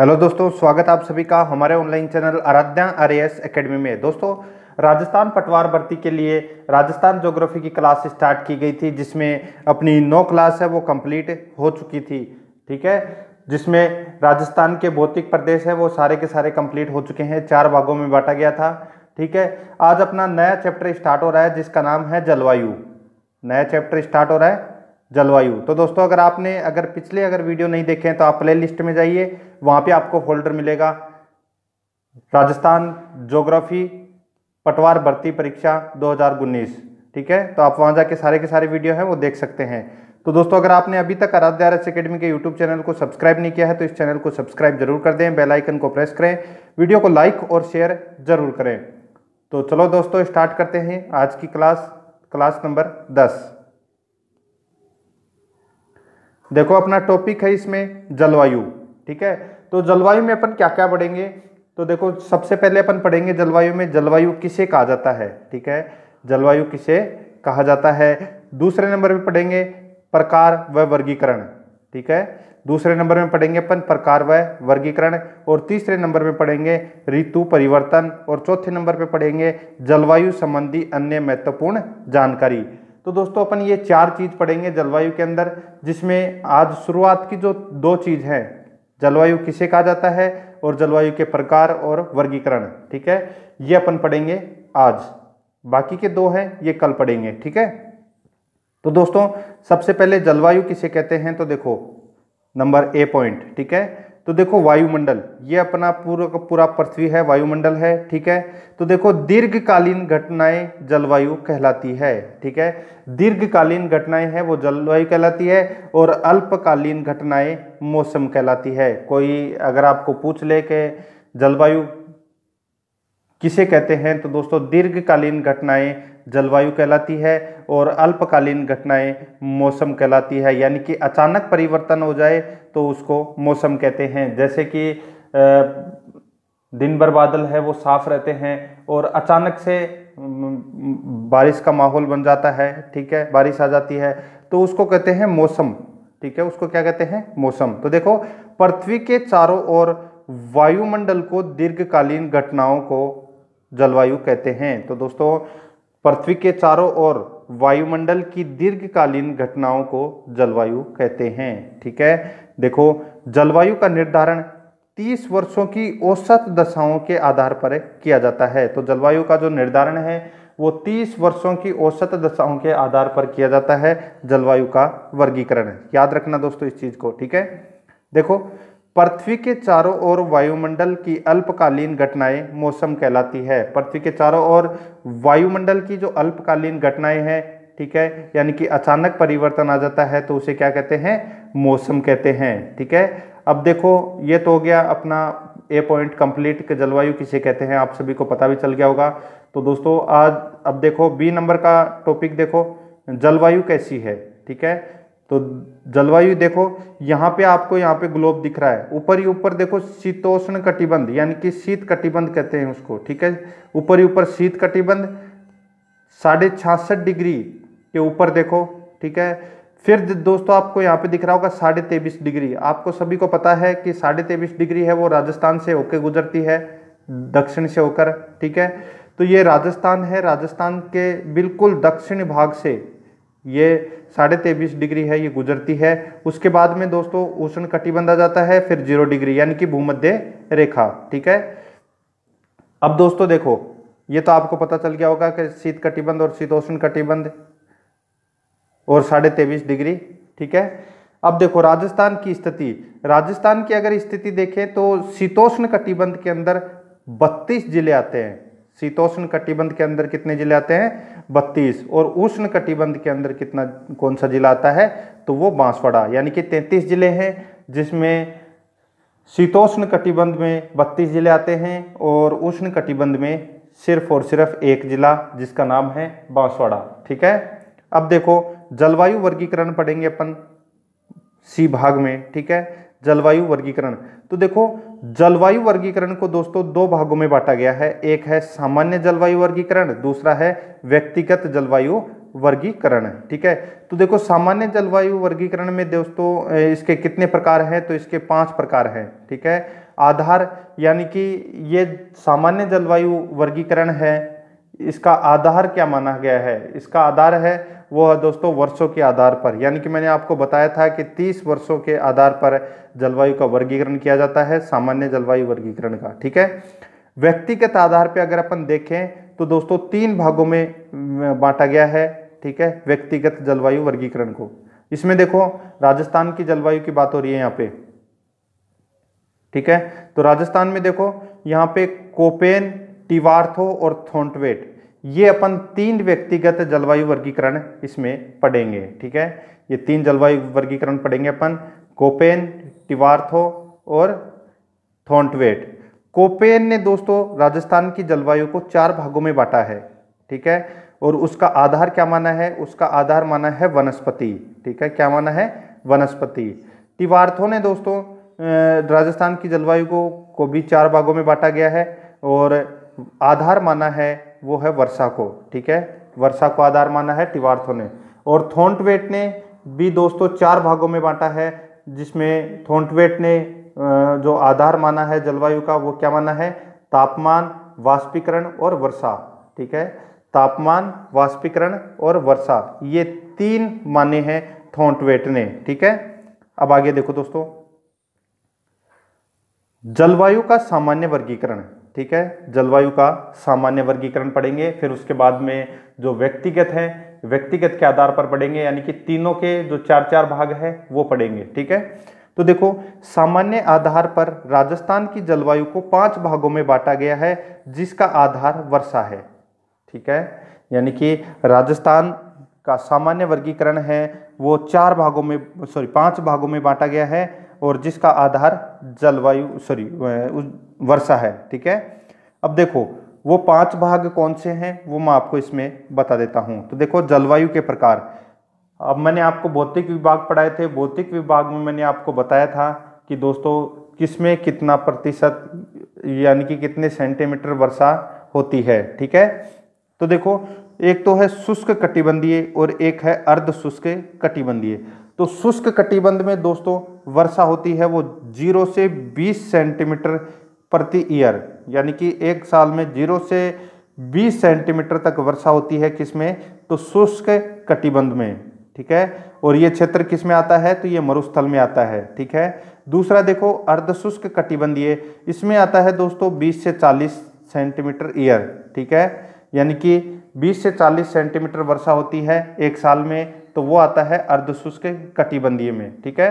hello दोस्तों स्वागत आप सभी का हमारे online channel Aaradhya R S academy में दोस्तों राजस्थान पटवार भर्ती के लिए राजस्थान ज्योग्राफी की क्लास स्टार्ट की गई थी जिसमें अपनी नौ क्लास है वो कंप्लीट हो चुकी थी ठीक है जिसमें राजस्थान के भौतिक प्रदेश है वो सारे के सारे कंप्लीट हो चुके हैं चार भागों में बांटा गया था ठीक है आज अपना नया चैप्टर स्टार्ट हो रहा है जिसका नाम है जलवायु नया चैप्टर स्टार्ट हो रहा है जलवायु तो दोस्तों अगर आपने अगर पिछले अगर वीडियो नहीं देखे हैं तो आप प्ले लिस्ट में जाइए वहाँ पे आपको फोल्डर मिलेगा राजस्थान जोग्राफी पटवार भर्ती परीक्षा दो ठीक है तो आप वहाँ जाके सारे के सारे वीडियो हैं वो देख सकते हैं तो दोस्तों अगर आपने अभी तक आराध्य आर अकेडमी के यूट्यूब चैनल को सब्सक्राइब नहीं किया है तो इस चैनल को सब्सक्राइब जरूर कर दें बेल आइकन को प्रेस करें वीडियो को लाइक और शेयर जरूर करें तो चलो दोस्तों स्टार्ट करते हैं आज की क्लास क्लास नंबर दस देखो अपना टॉपिक है इसमें जलवायु ठीक है तो जलवायु में अपन क्या क्या पढ़ेंगे तो देखो सबसे पहले अपन पढ़ेंगे जलवायु में जलवायु किसे कहा जाता है ठीक है जलवायु किसे कहा जाता है दूसरे नंबर में पढ़ेंगे प्रकार व वर्गीकरण ठीक है दूसरे नंबर में पढ़ेंगे अपन प्रकार व वर्गीकरण और तीसरे नंबर में पढ़ेंगे ऋतु परिवर्तन और चौथे नंबर पर पढ़ेंगे जलवायु संबंधी अन्य महत्वपूर्ण जानकारी तो दोस्तों अपन ये चार चीज़ पढ़ेंगे जलवायु के अंदर जिसमें आज शुरुआत की जो दो चीज़ है जलवायु किसे कहा जाता है और जलवायु के प्रकार और वर्गीकरण ठीक है ये अपन पढ़ेंगे आज बाकी के दो हैं ये कल पढ़ेंगे ठीक है तो दोस्तों सबसे पहले जलवायु किसे कहते हैं तो देखो नंबर ए पॉइंट ठीक है तो देखो वायुमंडल ये अपना पूरा का पूरा पृथ्वी है वायुमंडल है ठीक है तो देखो दीर्घकालीन घटनाएं जलवायु कहलाती है ठीक है दीर्घकालीन घटनाएं हैं वो जलवायु कहलाती है और अल्पकालीन घटनाएं मौसम कहलाती है कोई अगर आपको पूछ ले के जलवायु किसे कहते हैं तो दोस्तों दीर्घकालीन घटनाएं जलवायु कहलाती है और अल्पकालीन घटनाएं मौसम कहलाती है यानी कि अचानक परिवर्तन हो जाए तो उसको मौसम कहते हैं जैसे कि दिन भर बादल है वो साफ रहते हैं और अचानक से बारिश का माहौल बन जाता है ठीक है बारिश आ जाती है तो उसको कहते हैं मौसम ठीक है उसको क्या कहते हैं मौसम तो देखो पृथ्वी के चारों ओर वायुमंडल को दीर्घकालीन घटनाओं को जलवायु कहते हैं तो दोस्तों पृथ्वी के चारों ओर वायुमंडल की दीर्घकालीन घटनाओं को जलवायु कहते हैं ठीक है देखो जलवायु का निर्धारण 30 वर्षों की औसत दशाओं के आधार पर किया जाता है तो जलवायु का जो निर्धारण है वो 30 वर्षों की औसत दशाओं के आधार पर किया जाता है जलवायु का वर्गीकरण याद रखना दोस्तों इस चीज़ को ठीक है देखो पृथ्वी के चारों ओर वायुमंडल की अल्पकालीन घटनाएं मौसम कहलाती है पृथ्वी के चारों ओर वायुमंडल की जो अल्पकालीन घटनाएं हैं ठीक है यानी कि अचानक परिवर्तन आ जाता है तो उसे क्या कहते हैं मौसम कहते हैं ठीक है अब देखो ये तो हो गया अपना ए पॉइंट कंप्लीट के जलवायु किसे कहते हैं आप सभी को पता भी चल गया होगा तो दोस्तों आज अब देखो बी नंबर का टॉपिक देखो जलवायु कैसी है ठीक है तो जलवायु देखो यहाँ पे आपको यहाँ पे ग्लोब दिख रहा है ऊपर ही ऊपर देखो शीतोष्ण कटिबंध यानी कि शीत कटिबंध कहते हैं उसको ठीक है ऊपर ही ऊपर शीत कटिबंध साढ़े छियासठ डिग्री के ऊपर देखो ठीक है फिर दोस्तों आपको यहाँ पे दिख रहा होगा साढ़े तेईस डिग्री आपको सभी को पता है कि साढ़े तेईस डिग्री है वो राजस्थान से होकर गुजरती है दक्षिण से होकर ठीक है तो ये राजस्थान है राजस्थान के बिल्कुल दक्षिण भाग से ये साढ़े तेईस डिग्री है ये गुजरती है उसके बाद में दोस्तों उष्ण कटिबंध आ जाता है फिर जीरो डिग्री यानी कि भूमध्य रेखा ठीक है अब दोस्तों देखो ये तो आपको पता चल गया होगा कि शीत कटिबंध और शीतोष्ण कटिबंध और साढ़े तेईस डिग्री ठीक है अब देखो राजस्थान की स्थिति राजस्थान की अगर स्थिति देखें तो शीतोष्ण कटिबंध के अंदर बत्तीस जिले आते हैं शीतोष्ण कटिबंध के अंदर कितने जिले आते हैं बत्तीस और उष्ण कटिबंध के अंदर कितना कौन सा जिला आता है तो वो बांसवाड़ा यानी कि तैंतीस जिले हैं जिसमें शीतोष्ण कटिबंध में बत्तीस जिले आते हैं और उष्ण कटिबंध में सिर्फ और सिर्फ एक जिला जिसका नाम है बांसवाड़ा ठीक है अब देखो जलवायु वर्गीकरण पढ़ेंगे अपन सी भाग में ठीक है जलवायु वर्गीकरण तो देखो जलवायु वर्गीकरण को दोस्तों दो भागों में बांटा गया है एक है सामान्य जलवायु वर्गीकरण दूसरा है व्यक्तिगत जलवायु वर्गीकरण ठीक है तो देखो सामान्य जलवायु वर्गीकरण में दोस्तों इसके कितने प्रकार हैं तो इसके पांच प्रकार हैं ठीक है आधार यानी कि ये सामान्य जलवायु वर्गीकरण है इसका आधार क्या माना गया है इसका आधार है वो है दोस्तों वर्षों के आधार पर यानी कि मैंने आपको बताया था कि 30 वर्षों के आधार पर जलवायु का वर्गीकरण किया जाता है सामान्य जलवायु वर्गीकरण का ठीक है व्यक्तिगत आधार पर अगर अपन देखें तो दोस्तों तीन भागों में बांटा गया है ठीक है व्यक्तिगत जलवायु वर्गीकरण को इसमें देखो राजस्थान की जलवायु की बात हो रही है यहाँ पे ठीक है तो राजस्थान में देखो यहाँ पे कोपेन टिवार्थो और थोंटवेट ये अपन तीन व्यक्तिगत जलवायु वर्गीकरण इसमें पढ़ेंगे ठीक है ये तीन जलवायु वर्गीकरण पढ़ेंगे अपन कोपेन टिवार्थो और थोंटवेट कोपेन ने दोस्तों राजस्थान की जलवायु को चार भागों में बांटा है ठीक है और उसका आधार क्या माना है उसका आधार माना है वनस्पति ठीक है क्या माना है वनस्पति टिवार्थो ने दोस्तों राजस्थान की जलवायु को को भी चार भागों में बांटा गया है और आधार माना है वो है वर्षा को ठीक है वर्षा को आधार माना है टिवार्थो ने और थोंटवेट ने भी दोस्तों चार भागों में बांटा है जिसमें थोंटवेट ने जो आधार माना है जलवायु का वो क्या माना है तापमान वाष्पीकरण और वर्षा ठीक है तापमान वाष्पीकरण और वर्षा ये तीन माने हैं थोंटवेट ने ठीक है अब आगे देखो दोस्तों जलवायु का सामान्य वर्गीकरण ठीक है जलवायु का सामान्य वर्गीकरण पढ़ेंगे फिर उसके बाद में जो व्यक्तिगत है व्यक्तिगत के आधार पर पढ़ेंगे यानी कि तीनों के जो चार चार भाग है वो पढ़ेंगे ठीक है तो देखो सामान्य आधार पर राजस्थान की जलवायु को पांच भागों में बांटा गया है जिसका आधार वर्षा है ठीक है यानी कि राजस्थान का सामान्य वर्गीकरण है वो चार भागों में सॉरी पांच भागों में बांटा गया है और जिसका आधार जलवायु सॉरी वर्षा है ठीक है अब देखो वो पांच भाग कौन से हैं वो मैं आपको इसमें बता देता हूँ तो देखो जलवायु के प्रकार अब मैंने आपको भौतिक विभाग पढ़ाए थे भौतिक विभाग में मैंने आपको बताया था कि दोस्तों किसमें कितना प्रतिशत यानी कि कितने सेंटीमीटर वर्षा होती है ठीक है तो देखो एक तो है शुष्क कटिबंधीय और एक है अर्ध शुष्क कटिबंधीय तो शुष्क कटिबंध में दोस्तों वर्षा होती है वो जीरो से बीस सेंटीमीटर प्रति ईयर यानी कि एक साल में जीरो से बीस सेंटीमीटर तक वर्षा होती है किसमें तो शुष्क कटिबंध में ठीक है और ये क्षेत्र किस में आता है तो ये मरुस्थल में आता है ठीक है दूसरा देखो अर्धशुष्क कटिबंध ये इसमें आता है दोस्तों 20 से 40 सेंटीमीटर ईयर ठीक है यानी कि 20 से 40 सेंटीमीटर वर्षा होती है एक साल में तो वो आता है अर्धशुष्क कटिबंधीय में ठीक है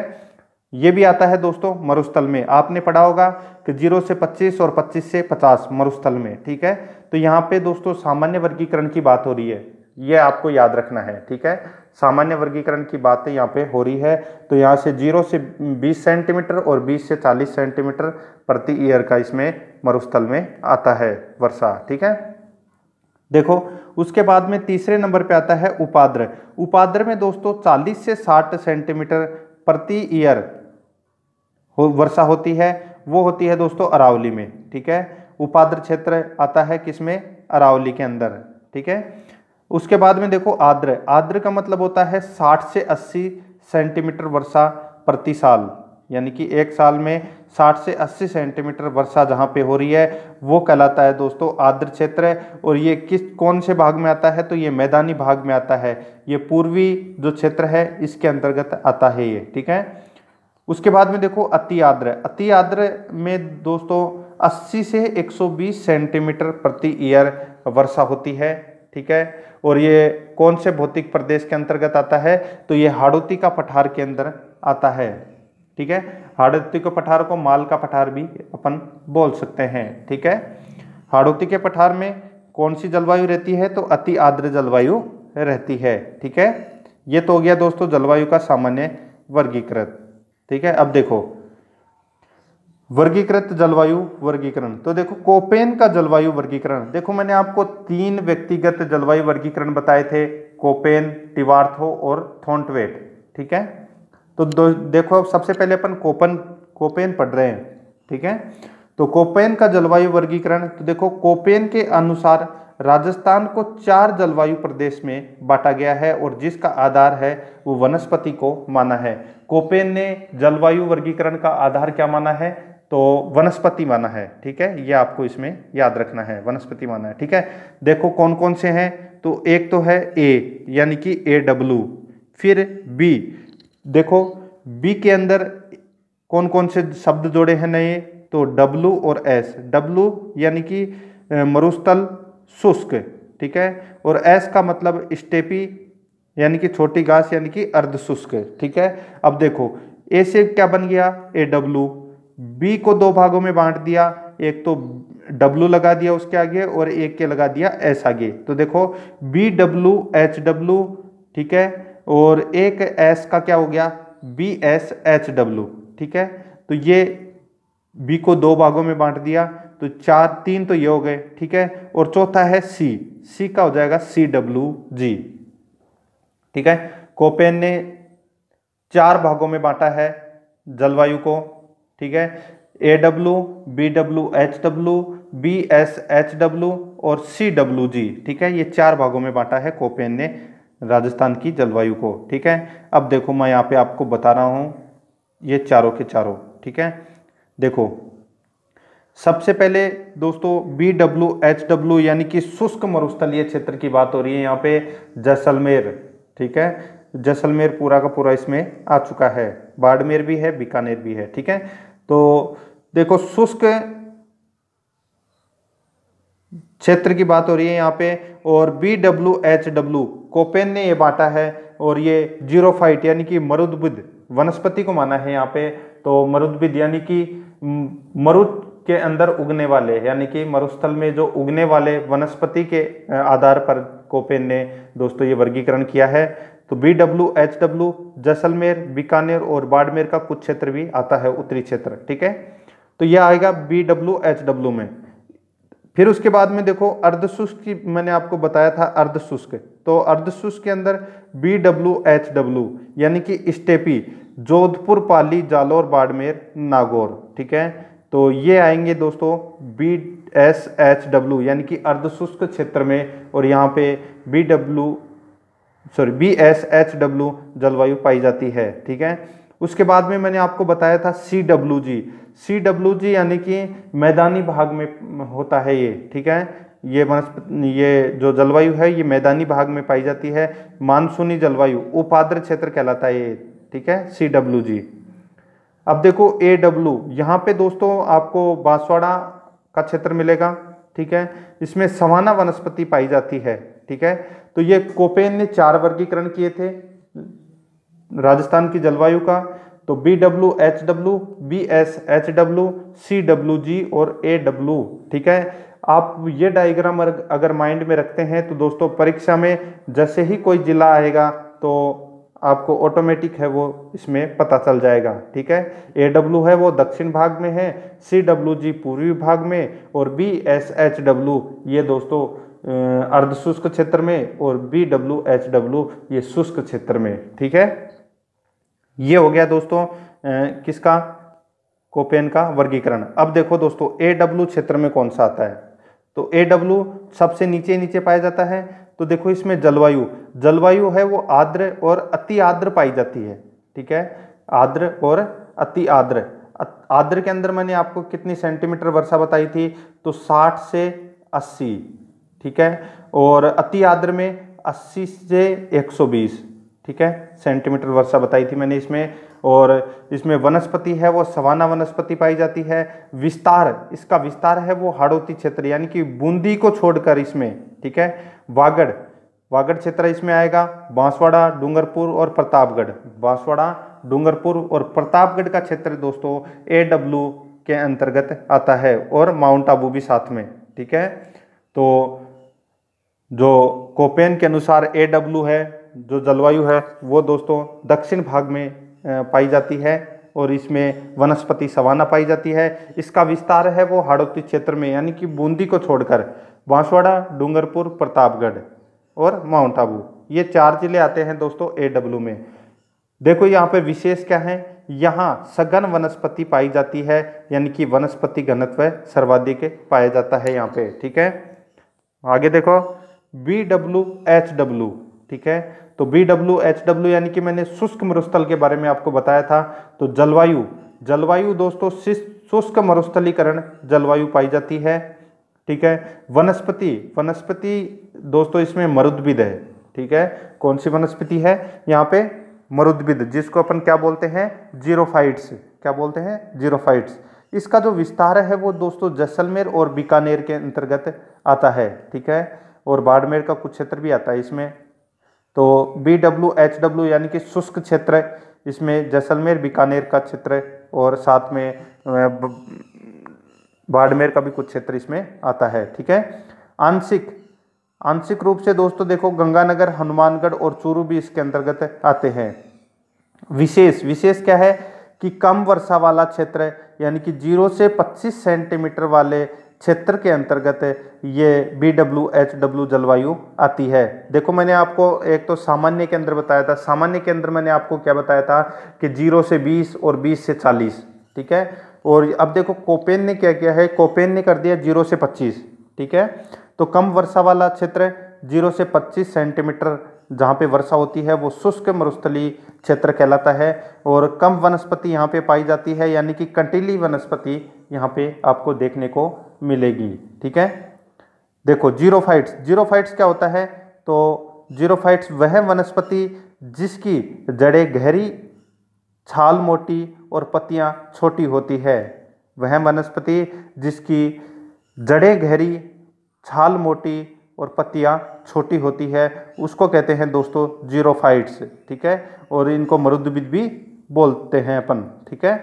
ये भी आता है दोस्तों मरुस्थल में आपने पढ़ा होगा कि जीरो से पच्चीस और पच्चीस से पचास मरुस्थल में ठीक है तो यहाँ पे दोस्तों सामान्य वर्गीकरण की बात हो रही है ये आपको याद रखना है ठीक है सामान्य वर्गीकरण की बातें यहाँ पे हो रही है तो यहाँ से जीरो से बीस सेंटीमीटर और बीस से चालीस सेंटीमीटर प्रति ईयर का इसमें मरुस्थल में आता है वर्षा ठीक है देखो उसके बाद में तीसरे नंबर पे आता है उपाद्र उपाद्र में दोस्तों 40 से 60 सेंटीमीटर प्रति ईयर हो वर्षा होती है वो होती है दोस्तों अरावली में ठीक है उपाद्र क्षेत्र आता है किसमें अरावली के अंदर ठीक है उसके बाद में देखो आर्द्र आद्र का मतलब होता है 60 से 80 सेंटीमीटर वर्षा प्रति साल यानी कि एक साल में 60 से 80 सेंटीमीटर वर्षा जहाँ पे हो रही है वो कहलाता है दोस्तों आद्र क्षेत्र है और ये किस कौन से भाग में आता है तो ये मैदानी भाग में आता है ये पूर्वी जो क्षेत्र है इसके अंतर्गत आता है ये ठीक है उसके बाद में देखो अति आर्द्र अति आद्र में दोस्तों 80 से 120 सेंटीमीटर प्रति ईयर वर्षा होती है ठीक है और ये कौन से भौतिक प्रदेश के अंतर्गत आता है तो ये हाड़ोती का पठार के अंदर आता है ठीक है हाड़ोती के पठार को माल का पठार भी अपन बोल सकते हैं ठीक है हाड़ोती के पठार में कौन सी जलवायु रहती है तो अति आर्द्र जलवायु रहती है ठीक है ये तो हो गया दोस्तों जलवायु का सामान्य वर्गीकृत ठीक है अब देखो वर्गीकृत जलवायु वर्गीकरण तो देखो कोपेन का जलवायु वर्गीकरण देखो मैंने आपको तीन व्यक्तिगत जलवायु वर्गीकरण बताए थे कोपेन टिवार्थो और थोंटवेट ठीक है तो देखो सबसे पहले अपन कोपन कोपेन पढ़ रहे हैं ठीक है तो कोपेन का जलवायु वर्गीकरण तो देखो कोपेन के अनुसार राजस्थान को चार जलवायु प्रदेश में बांटा गया है और जिसका आधार है वो वनस्पति को माना है कोपेन ने जलवायु वर्गीकरण का आधार क्या माना है तो वनस्पति माना है ठीक है ये आपको इसमें याद रखना है वनस्पति माना है ठीक है देखो कौन कौन से हैं तो एक तो है ए यानी कि ए डब्लू फिर बी देखो बी के अंदर कौन कौन से शब्द जोड़े हैं नए तो डब्लू और एस डब्लू यानी कि मरुस्थल शुष्क ठीक है और एस का मतलब स्टेपी यानी कि छोटी घास यानी कि अर्ध शुष्क ठीक है अब देखो ए से क्या बन गया ए डब्लू बी को दो भागों में बांट दिया एक तो डब्लू लगा दिया उसके आगे और एक के लगा दिया एस आगे तो देखो बी डब्लू एच डब्लू ठीक है और एक एस का क्या हो गया बी एस एच डब्लू ठीक है तो ये बी को दो भागों में बांट दिया तो चार तीन तो ये हो गए ठीक है और चौथा है सी सी का हो जाएगा सी डब्ल्यू जी ठीक है कोपेन ने चार भागों में बांटा है जलवायु को ठीक है A W B W H W B S H W और सी डब्ल्यू जी ठीक है ये चार भागों में बांटा है कोपेन ने राजस्थान की जलवायु को ठीक है अब देखो मैं यहाँ पे आपको बता रहा हूँ ये चारों के चारों ठीक है देखो सबसे पहले दोस्तों बी डब्ल्यू एच डब्ल्यू यानी कि शुष्क मरुस्थलीय क्षेत्र की बात हो रही है यहाँ पे जैसलमेर ठीक है जैसलमेर पूरा का पूरा इसमें आ चुका है बाड़मेर भी है बीकानेर भी है ठीक है तो देखो शुष्क क्षेत्र की बात हो रही है यहाँ पे और B W H W Koppen ने ये बांटा है और ये जीरोफाइट यानी कि मरुद्भिद वनस्पति को माना है यहाँ पे तो मरुद्भिद यानी कि मरुद के अंदर उगने वाले यानी कि मरुस्थल में जो उगने वाले वनस्पति के आधार पर कोपेन ने दोस्तों ये वर्गीकरण किया है तो B W H W Jaisalmer Bikaner और बाड़मेर का कुछ क्षेत्र भी आता है उत्तरी क्षेत्र ठीक है तो यह आएगा बी डब्ल्यू एच डब्ल्यू में फिर उसके बाद में देखो अर्धशुष्क की मैंने आपको बताया था अर्धशुष्क तो अर्धशुष्क के अंदर बी डब्ल्यू एच डब्ल्यू यानी कि स्टेपी जोधपुर पाली जालौर बाड़मेर नागौर ठीक है तो ये आएंगे दोस्तों बी एस एच डब्ल्यू यानी कि अर्धशुष्क क्षेत्र में और यहाँ पे B W sorry B S H W जलवायु पाई जाती है ठीक है उसके बाद में मैंने आपको बताया था सी डब्ल्यू जी सी डब्ल्यू जी यानी कि मैदानी भाग में होता है ये ठीक है ये वनस्पति ये जो जलवायु है ये मैदानी भाग में पाई जाती है मानसूनी जलवायु उपाद्र क्षेत्र कहलाता है ये ठीक है सी डब्ल्यू जी अब देखो ए डब्ल्यू यहाँ पे दोस्तों आपको बांसवाड़ा का क्षेत्र मिलेगा ठीक है इसमें सवाना वनस्पति पाई जाती है ठीक है तो ये कोपेन ने चार वर्गीकरण किए थे राजस्थान की जलवायु का तो B W H W B S H W C W G और ए डब्ल्यू ठीक है आप ये डायग्राम अगर माइंड में रखते हैं तो दोस्तों परीक्षा में जैसे ही कोई जिला आएगा तो आपको ऑटोमेटिक है वो इसमें पता चल जाएगा ठीक है ए डब्ल्यू है वो दक्षिण भाग में है सी डब्ल्यू जी पूर्वी भाग में और बी एस एच डब्ल्यू ये दोस्तों अर्ध शुष्क क्षेत्र में और बी डब्ल्यू एच डब्ल्यू ये शुष्क क्षेत्र में ठीक है ये हो गया दोस्तों किसका कोपेन का वर्गीकरण अब देखो दोस्तों ए डब्ल्यू क्षेत्र में कौन सा आता है तो ए डब्ल्यू सबसे नीचे नीचे पाया जाता है तो देखो इसमें जलवायु जलवायु है वो आर्द्र और अति आद्र पाई जाती है ठीक है आर्द्र और अति आद्र आद्र के अंदर मैंने आपको कितनी सेंटीमीटर वर्षा बताई थी तो 60 से 80 ठीक है और अति आद्र में 80 से 120 ठीक है सेंटीमीटर वर्षा बताई थी मैंने इसमें और इसमें वनस्पति है वो सवाना वनस्पति पाई जाती है विस्तार इसका विस्तार है वो हाड़ोती क्षेत्र यानी कि बूंदी को छोड़कर इसमें ठीक है वागड़ वागड़ क्षेत्र इसमें आएगा बांसवाड़ा डूंगरपुर और प्रतापगढ़ बांसवाड़ा डूंगरपुर और प्रतापगढ़ का क्षेत्र दोस्तों ए डब्ल्यू के अंतर्गत आता है और माउंट आबू भी साथ में ठीक है तो जो कोपेन के अनुसार ए डब्ल्यू है जो जलवायु है वो दोस्तों दक्षिण भाग में पाई जाती है और इसमें वनस्पति सवाना पाई जाती है इसका विस्तार है वो हाड़ौती क्षेत्र में यानी कि बूंदी को छोड़कर बांसवाड़ा डूंगरपुर प्रतापगढ़ और माउंट आबू ये चार जिले आते हैं दोस्तों ए डब्ल्यू में देखो यहाँ पे विशेष क्या है यहाँ सघन वनस्पति पाई जाती है यानी कि वनस्पति घनत्व सर्वाधिक पाया जाता है यहाँ पे ठीक है आगे देखो बी डब्ल्यू एच डब्ल्यू ठीक है तो बी डब्ल्यू एच डब्ल्यू यानी कि मैंने शुष्क मरुस्थल के बारे में आपको बताया था तो जलवायु जलवायु दोस्तों शुष्क मरुस्थलीकरण जलवायु पाई जाती है ठीक है वनस्पति वनस्पति दोस्तों इसमें मरुद्भिद है ठीक है कौन सी वनस्पति है यहाँ पे मरुद्भिद जिसको अपन क्या बोलते हैं जीरोफाइट्स क्या बोलते हैं जीरोफाइट्स इसका जो विस्तार है वो दोस्तों जैसलमेर और बीकानेर के अंतर्गत आता है ठीक है और बाड़मेर का कुछ क्षेत्र भी आता है इसमें तो बी डब्ल्यू एच डब्ल्यू यानी कि शुष्क क्षेत्र इसमें जैसलमेर बीकानेर का क्षेत्र और साथ में बाड़मेर का भी कुछ क्षेत्र इसमें आता है ठीक है आंशिक आंशिक रूप से दोस्तों देखो गंगानगर हनुमानगढ़ और चूरू भी इसके अंतर्गत आते हैं विशेष विशेष क्या है कि कम वर्षा वाला क्षेत्र यानी कि जीरो से पच्चीस सेंटीमीटर वाले क्षेत्र के अंतर्गत ये बी डब्ल्यू एच डब्ल्यू जलवायु आती है देखो मैंने आपको एक तो सामान्य केंद्र बताया था सामान्य केंद्र मैंने आपको क्या बताया था कि जीरो से बीस और बीस से चालीस ठीक है और अब देखो कोपेन ने क्या किया है कोपेन ने कर दिया जीरो से पच्चीस ठीक है तो कम वर्षा वाला क्षेत्र जीरो से पच्चीस सेंटीमीटर जहाँ पे वर्षा होती है वो शुष्क मरुस्थली क्षेत्र कहलाता है और कम वनस्पति यहाँ पे पाई जाती है यानी कि कंटीली वनस्पति यहाँ पे आपको देखने को मिलेगी ठीक है देखो जीरोफाइट्स जीरोफाइट्स क्या होता है तो जीरोफाइट्स वह वनस्पति जिसकी जड़ें गहरी छाल मोटी और पत्तियां छोटी होती है वह वनस्पति जिसकी जड़ें गहरी छाल मोटी और पत्तियां छोटी होती है उसको कहते हैं दोस्तों जीरोफाइट्स ठीक है और इनको मरुद्विद भी बोलते हैं अपन ठीक है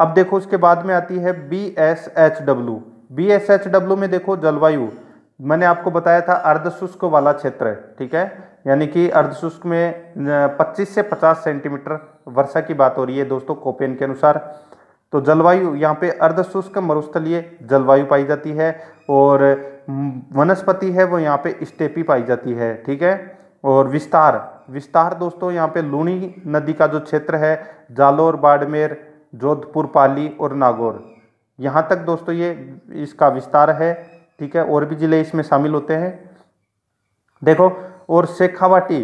अब देखो उसके बाद में आती है B S H W B S H W में देखो जलवायु मैंने आपको बताया था अर्धशुष्क वाला क्षेत्र है ठीक है यानी कि अर्धशुष्क में 25 से 50 सेंटीमीटर वर्षा की बात हो रही है दोस्तों कोपेन के अनुसार तो जलवायु यहाँ पे अर्धशुष्क मरुस्थलीय जलवायु पाई जाती है और वनस्पति है वो यहाँ पे स्टेपी पाई जाती है ठीक है और विस्तार विस्तार दोस्तों यहाँ पे लूणी नदी का जो क्षेत्र है जालोर बाड़मेर जोधपुर पाली और नागौर यहाँ तक दोस्तों ये इसका विस्तार है ठीक है और भी ज़िले इसमें शामिल होते हैं देखो और शेखावाटी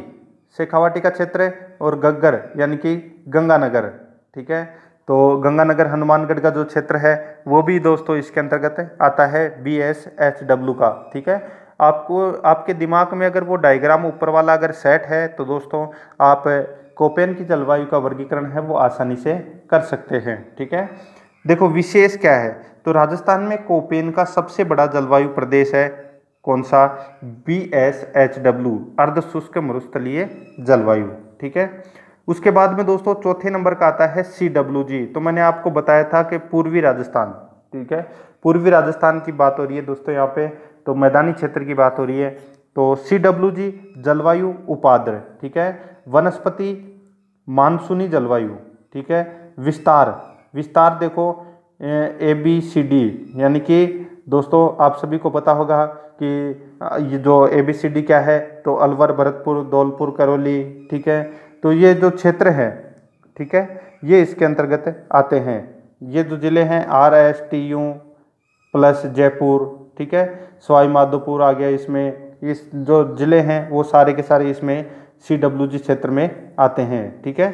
शेखावाटी का क्षेत्र है और गग्गर यानी कि गंगानगर ठीक है तो गंगानगर हनुमानगढ़ का जो क्षेत्र है वो भी दोस्तों इसके अंतर्गत आता है बी एस एच डब्ल्यू का ठीक है आपको आपके दिमाग में अगर वो डायग्राम ऊपर वाला अगर सेट है तो दोस्तों आप कोपेन की जलवायु का वर्गीकरण है वो आसानी से कर सकते हैं ठीक है देखो विशेष क्या है तो राजस्थान में कोपेन का सबसे बड़ा जलवायु प्रदेश है कौन सा बी एस एच डब्ल्यू अर्ध शुष्क मरुस्थलीय जलवायु ठीक है उसके बाद में दोस्तों चौथे नंबर का आता है सी डब्ल्यू जी तो मैंने आपको बताया था कि पूर्वी राजस्थान ठीक है पूर्वी राजस्थान की बात हो रही है दोस्तों यहाँ पे तो मैदानी क्षेत्र की बात हो रही है तो सी डब्ल्यू जी जलवायु उपाद्र ठीक है वनस्पति मानसूनी जलवायु ठीक है विस्तार विस्तार देखो ए बी सी डी यानी कि दोस्तों आप सभी को पता होगा कि ये जो ए बी सी डी क्या है तो अलवर भरतपुर धौलपुर करौली ठीक है तो ये जो क्षेत्र है ठीक है ये इसके अंतर्गत आते हैं ये जो ज़िले हैं R S T U plus Jaipur ठीक है सवाई माधोपुर आ गया इसमें इस जो ज़िले हैं वो सारे के सारे इसमें सी डब्ल्यू जी क्षेत्र में आते हैं ठीक है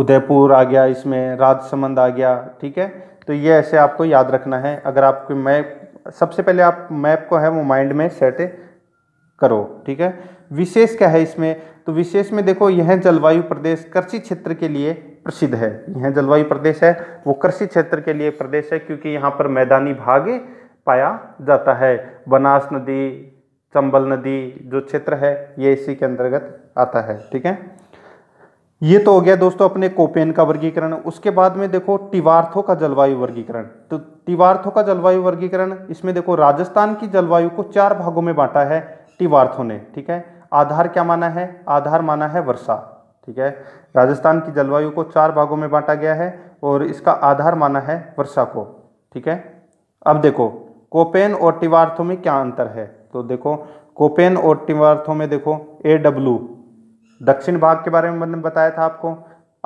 उदयपुर आ गया इसमें राजसमंद आ गया ठीक है तो ये ऐसे आपको याद रखना है अगर आपके मैप सबसे पहले आप मैप को है वो माइंड में सेट करो ठीक है विशेष क्या है इसमें तो विशेष में देखो यह जलवायु प्रदेश कृषि क्षेत्र के लिए प्रसिद्ध है यह जलवायु प्रदेश है वो कृषि क्षेत्र के लिए प्रदेश है क्योंकि यहाँ पर मैदानी भाग पाया जाता है बनास नदी चंबल नदी जो क्षेत्र है ये इसी के अंतर्गत आता है ठीक है ये तो हो गया दोस्तों अपने कोपेन का वर्गीकरण उसके बाद में देखो टिवार्थों का जलवायु वर्गीकरण तो टिवार्थों का जलवायु वर्गीकरण इसमें देखो राजस्थान की जलवायु को चार भागों में बांटा है टिवार्थों ने ठीक है आधार क्या माना है आधार माना है वर्षा ठीक है राजस्थान की जलवायु को चार भागों में बांटा गया है और इसका आधार माना है वर्षा को ठीक है अब देखो कोपेन और टिवार्थों में क्या अंतर है तो देखो कोपेन और टिवार्थों में देखो ए डब्ल्यू दक्षिण भाग के बारे में मैंने बताया था आपको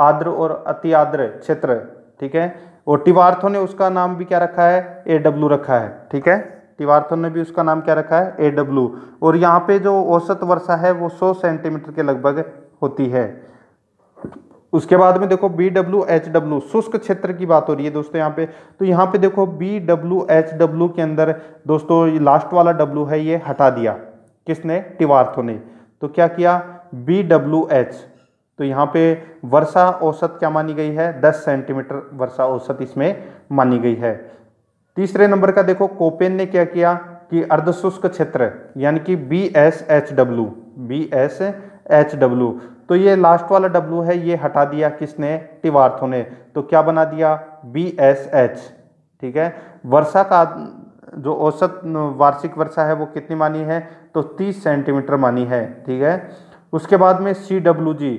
आर्द्र और अति आर्द्र क्षेत्र ठीक है और टिवार्थो ने उसका नाम भी क्या रखा है ए डब्ल्यू रखा है ठीक है टिवार्थो ने भी उसका नाम क्या रखा है ए डब्ल्यू और यहाँ पे जो औसत वर्षा है वो सौ सेंटीमीटर के लगभग होती है उसके बाद में देखो बी डब्ल्यू एच डब्ल्यू शुष्क क्षेत्र की बात हो रही है दोस्तों यहाँ पे तो यहाँ पे देखो बी डब्ल्यू एच डब्ल्यू के अंदर दोस्तों लास्ट वाला डब्ल्यू है ये हटा दिया किसने टिवार्थो ने तो क्या किया बी डब्ल्यू एच तो यहाँ पे वर्षा औसत क्या मानी गई है 10 सेंटीमीटर वर्षा औसत इसमें मानी गई है तीसरे नंबर का देखो कोपेन ने क्या किया कि अर्धशुष्क क्षेत्र यानी कि B S H W B S H W तो ये लास्ट वाला डब्ल्यू है ये हटा दिया किसने टिवार्थो ने तो क्या बना दिया बी एस एच ठीक है वर्षा का जो औसत वार्षिक वर्षा है वो कितनी मानी है तो 30 सेंटीमीटर मानी है ठीक है उसके बाद में सी डब्ल्यू जी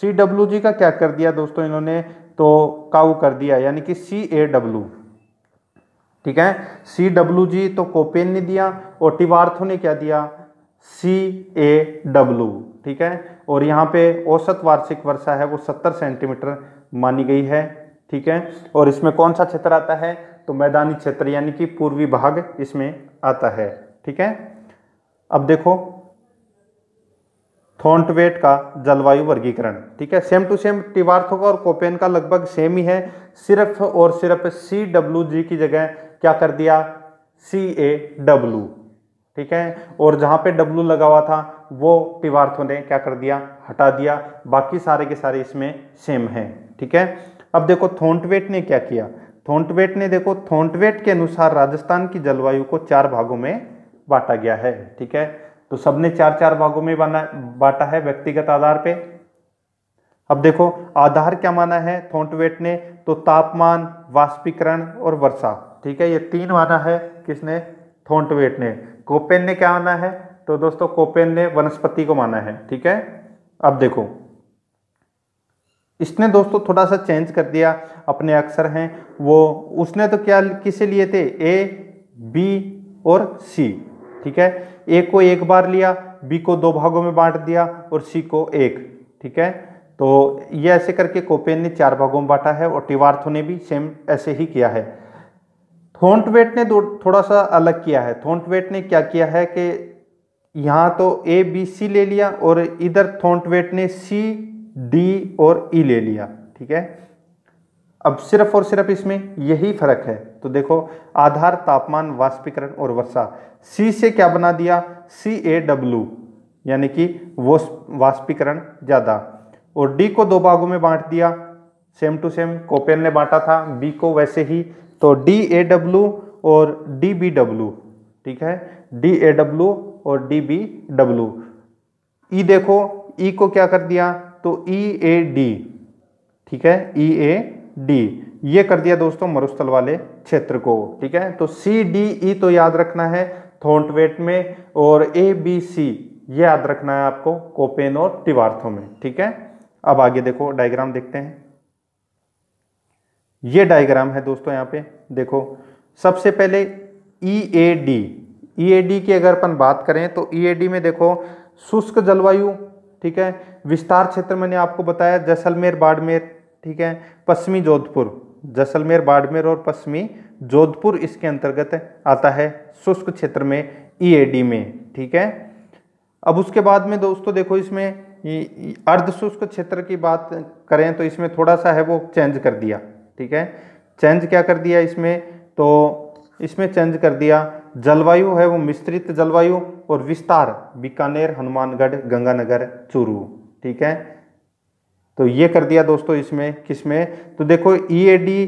सी डब्ल्यू जी का क्या कर दिया दोस्तों इन्होंने तो काउ कर दिया यानी कि सी ए डब्ल्यू ठीक है सी डब्ल्यू जी तो कोपेन ने दिया और टिवार्थो ने क्या दिया सी ए डब्ल्यू ठीक है और यहाँ पे औसत वार्षिक वर्षा है वो सत्तर सेंटीमीटर मानी गई है ठीक है और इसमें कौन सा क्षेत्र आता है तो मैदानी क्षेत्र यानी कि पूर्वी भाग इसमें आता है ठीक है अब देखो थॉन्टवेट का जलवायु वर्गीकरण ठीक है सेम टू सेम टिवार्थो का और कोपेन का लगभग सेम ही है सिर्फ और सिर्फ सी डब्ल्यू जी की जगह क्या कर दिया सी ए डब्ल्यू ठीक है और जहां पे डब्ल्यू लगा हुआ था वो टिवार्थो ने क्या कर दिया हटा दिया बाकी सारे के सारे इसमें सेम है ठीक है अब देखो थोन्टवेट ने क्या किया थोन्टवेट ने देखो थोन्टवेट के अनुसार राजस्थान की जलवायु को चार भागों में बांटा गया है ठीक है तो सबने चार चार भागों में बना बांटा है व्यक्तिगत आधार पे अब देखो आधार क्या माना है थोंटवेट ने तो तापमान वाष्पीकरण और वर्षा ठीक है ये तीन माना है किसने थोंटवेट ने कोपेन ने क्या माना है तो दोस्तों कोपेन ने वनस्पति को माना है ठीक है अब देखो इसने दोस्तों थोड़ा सा चेंज कर दिया अपने अक्षर हैं वो उसने तो क्या किसे लिए थे ए बी और सी ठीक है ए को एक बार लिया बी को दो भागों में बांट दिया और सी को एक ठीक है तो ये ऐसे करके कोपेन ने चार भागों में बांटा है और टिवार्थो ने भी सेम ऐसे ही किया है थोंटवेट ने थोड़ा सा अलग किया है थोंटवेट ने क्या किया है कि यहाँ तो ए बी सी ले लिया और इधर थोंटवेट ने सी डी और ई e ले लिया ठीक है अब सिर्फ और सिर्फ इसमें यही फर्क है तो देखो आधार तापमान वाष्पीकरण और वर्षा सी से क्या बना दिया सी ए डब्ल्यू यानी कि वो वाष्पीकरण ज़्यादा और डी को दो भागों में बांट दिया सेम टू सेम कोपेन ने बांटा था बी को वैसे ही तो डी ए डब्ल्यू और डी बी डब्ल्यू ठीक है डी ए डब्ल्यू और डी बी डब्ल्यू ई देखो ई e को क्या कर दिया तो ई ए डी ठीक है ई e ए डी ये कर दिया दोस्तों मरुस्थल वाले क्षेत्र को ठीक है तो सी डी ई तो याद रखना है थोंटवेट में और ए बी सी ये याद रखना है आपको कोपेन और टिवार्थो में ठीक है अब आगे देखो डायग्राम देखते हैं ये डायग्राम है दोस्तों यहाँ पे देखो सबसे पहले ई A D E A D की अगर अपन बात करें तो ई ए डी में देखो शुष्क जलवायु ठीक है विस्तार क्षेत्र मैंने आपको बताया जैसलमेर बाड़मेर ठीक है पश्चिमी जोधपुर जैसलमेर बाड़मेर और पश्चिमी जोधपुर इसके अंतर्गत आता है शुष्क क्षेत्र में ईएडी e में ठीक है अब उसके बाद में दोस्तों देखो इसमें अर्धशुष्क क्षेत्र की बात करें तो इसमें थोड़ा सा है वो चेंज कर दिया ठीक है चेंज क्या कर दिया इसमें तो इसमें चेंज कर दिया जलवायु है वो मिश्रित जलवायु और विस्तार बीकानेर हनुमानगढ़ गंगानगर चूरू ठीक है तो ये कर दिया दोस्तों इसमें किस में तो देखो ई ए डी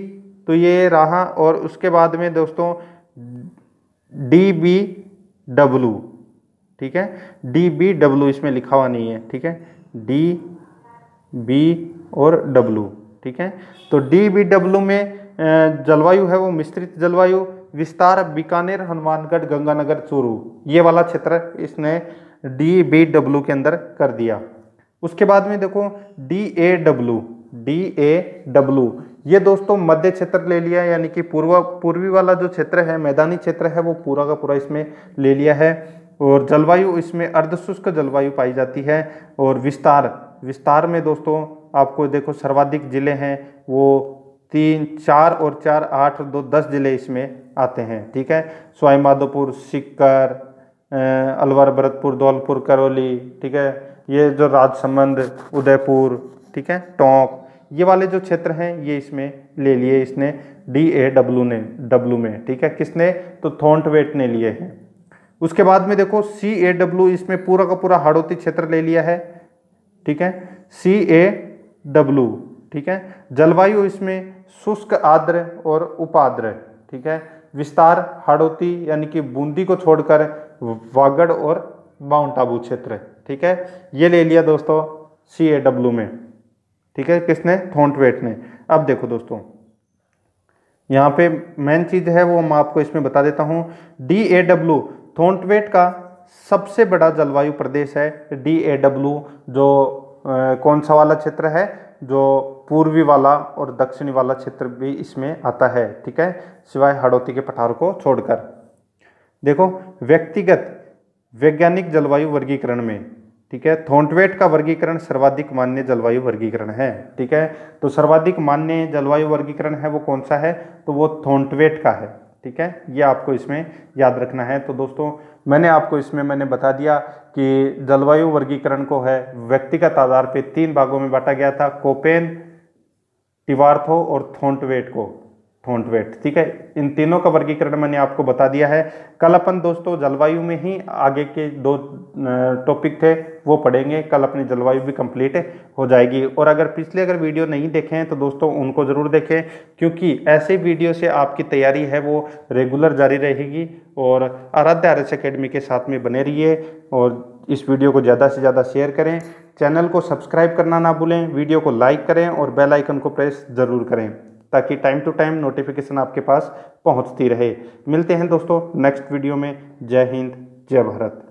तो ये रहा और उसके बाद में दोस्तों डी बी डब्लू ठीक है डी बी डब्लू इसमें लिखा हुआ नहीं है ठीक है डी बी और डब्लू ठीक है तो डी बी डब्लू में जलवायु है वो मिश्रित जलवायु विस्तार बीकानेर हनुमानगढ़ गंगानगर चूरू ये वाला क्षेत्र इसने डी बी डब्लू के अंदर कर दिया उसके बाद में देखो D A W D A W ये दोस्तों मध्य क्षेत्र ले लिया यानी कि पूर्व पूर्वी वाला जो क्षेत्र है मैदानी क्षेत्र है वो पूरा का पूरा इसमें ले लिया है और जलवायु इसमें अर्धशुष्क जलवायु पाई जाती है और विस्तार विस्तार में दोस्तों आपको देखो सर्वाधिक जिले हैं वो तीन चार और चार आठ दो दस जिले इसमें आते हैं ठीक है स्वाईमाधोपुर सिक्कर अलवर भरतपुर धौलपुर करौली ठीक है ये जो राजसमंद उदयपुर ठीक है टोंक ये वाले जो क्षेत्र हैं ये इसमें ले लिए इसने डी ए डब्ल्यू ने डब्ल्यू में ठीक है किसने तो थोंटवेट ने लिए हैं उसके बाद में देखो सी ए डब्ल्यू इसमें पूरा का पूरा हड़ौती क्षेत्र ले लिया है ठीक है सी ए डब्ल्यू ठीक है जलवायु इसमें शुष्क आद्र और उपाद्र ठीक है विस्तार हड़ौती यानी कि बूंदी को छोड़कर वागड़ और माउंट आबू क्षेत्र ठीक है ये ले लिया दोस्तों सी ए डब्ल्यू में ठीक है किसने थोंटवेट ने अब देखो दोस्तों यहाँ पे मेन चीज़ है वो मैं आपको इसमें बता देता हूँ डी ए डब्ल्यू थोंटवेट का सबसे बड़ा जलवायु प्रदेश है डी ए डब्ल्यू जो आ, कौन सा वाला क्षेत्र है जो पूर्वी वाला और दक्षिणी वाला क्षेत्र भी इसमें आता है ठीक है सिवाय हड़ौती के पठार को छोड़कर देखो व्यक्तिगत वैज्ञानिक जलवायु वर्गीकरण में ठीक है थोंटवेट का वर्गीकरण सर्वाधिक मान्य जलवायु वर्गीकरण है ठीक है तो सर्वाधिक मान्य जलवायु वर्गीकरण है वो कौन सा है तो वो थोंटवेट का है ठीक है ये आपको इसमें याद रखना है तो दोस्तों मैंने आपको इसमें मैंने बता दिया कि जलवायु वर्गीकरण को है व्यक्तिगत आधार पर तीन भागों में बांटा गया था कोपेन टिवार्थो और थोंटवेट को ठोंट वेट ठीक है इन तीनों का वर्गीकरण मैंने आपको बता दिया है कल अपन दोस्तों जलवायु में ही आगे के दो टॉपिक थे वो पढ़ेंगे कल अपनी जलवायु भी कंप्लीट हो जाएगी और अगर पिछले अगर वीडियो नहीं देखे हैं तो दोस्तों उनको ज़रूर देखें क्योंकि ऐसे वीडियो से आपकी तैयारी है वो रेगुलर जारी रहेगी और आराध्य आर एस अकेडमी के साथ में बने रहिए और इस वीडियो को ज़्यादा से ज़्यादा शेयर करें चैनल को सब्सक्राइब करना ना भूलें वीडियो को लाइक करें और बेल आइकन को प्रेस ज़रूर करें ताकि टाइम टू टाइम नोटिफिकेशन आपके पास पहुंचती रहे मिलते हैं दोस्तों नेक्स्ट वीडियो में जय हिंद जय भारत